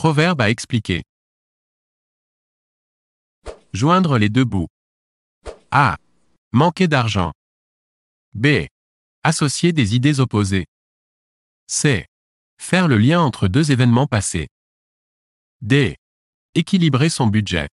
Proverbe à expliquer. Joindre les deux bouts. A. Manquer d'argent. B. Associer des idées opposées. C. Faire le lien entre deux événements passés. D. Équilibrer son budget.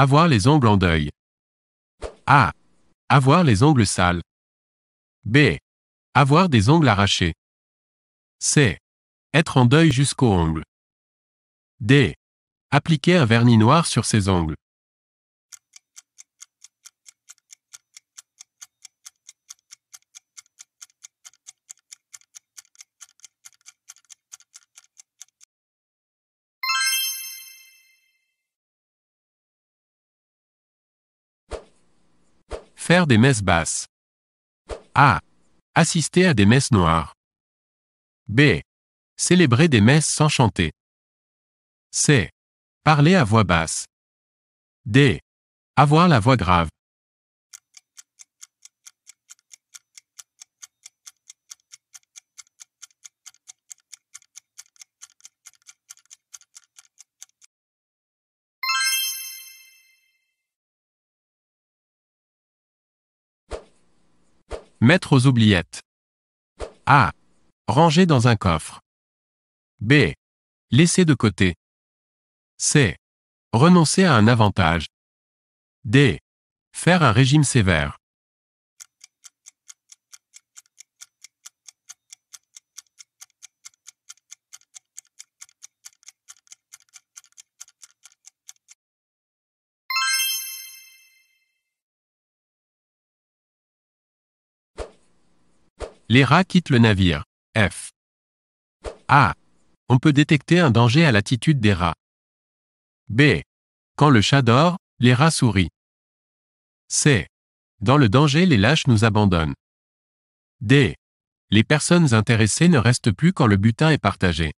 Avoir les ongles en deuil. A. Avoir les ongles sales. B. Avoir des ongles arrachés. C. Être en deuil jusqu'aux ongles. D. Appliquer un vernis noir sur ses ongles. Faire des messes basses. A. Assister à des messes noires. B. Célébrer des messes sans chanter. C. Parler à voix basse. D. Avoir la voix grave. Mettre aux oubliettes. A. Ranger dans un coffre. B. Laisser de côté. C. Renoncer à un avantage. D. Faire un régime sévère. Les rats quittent le navire. F. A. On peut détecter un danger à l'attitude des rats. B. Quand le chat dort, les rats sourient. C. Dans le danger, les lâches nous abandonnent. D. Les personnes intéressées ne restent plus quand le butin est partagé.